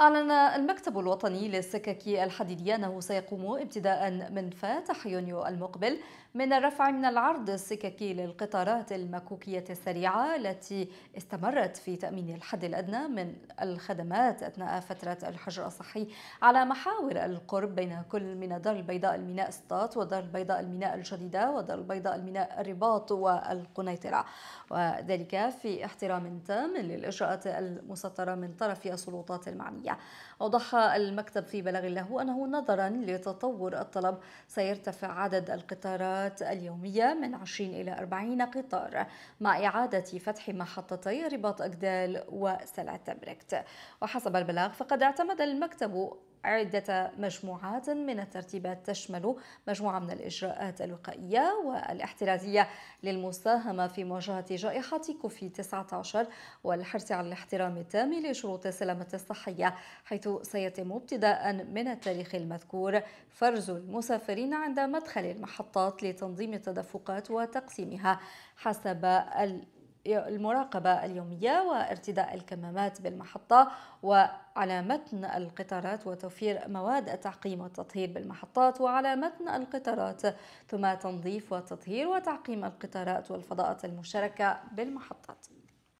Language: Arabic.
أعلن المكتب الوطني للسكك الحديدية أنه سيقوم ابتداء من فاتح يونيو المقبل من الرفع من العرض السككي للقطارات المكوكية السريعة التي استمرت في تأمين الحد الأدنى من الخدمات أثناء فترة الحجر الصحي على محاور القرب بين كل من دار البيضاء الميناء سطات ودار البيضاء الميناء الجديدة ودار البيضاء الميناء الرباط والقنيطرة وذلك في احترام تام للإجراءات المسطرة من طرف السلطات المعنية العالمية أوضح المكتب في بلاغ له أنه نظرا لتطور الطلب سيرتفع عدد القطارات اليومية من 20 إلى 40 قطار مع إعادة فتح محطتي رباط أجدال وسلع تبركت وحسب البلاغ فقد اعتمد المكتب عدة مجموعات من الترتيبات تشمل مجموعة من الإجراءات الوقائية والاحترازية للمساهمة في مواجهة جائحة كوفيد 19 والحرص على الاحترام التام لشروط السلامة الصحية حيث سيتم ابتداء من التاريخ المذكور فرز المسافرين عند مدخل المحطات لتنظيم التدفقات وتقسيمها حسب المراقبة اليومية وارتداء الكمامات بالمحطة وعلى متن القطارات وتوفير مواد التعقيم والتطهير بالمحطات وعلى متن القطارات ثم تنظيف وتطهير وتعقيم القطارات والفضاءات المشتركة بالمحطات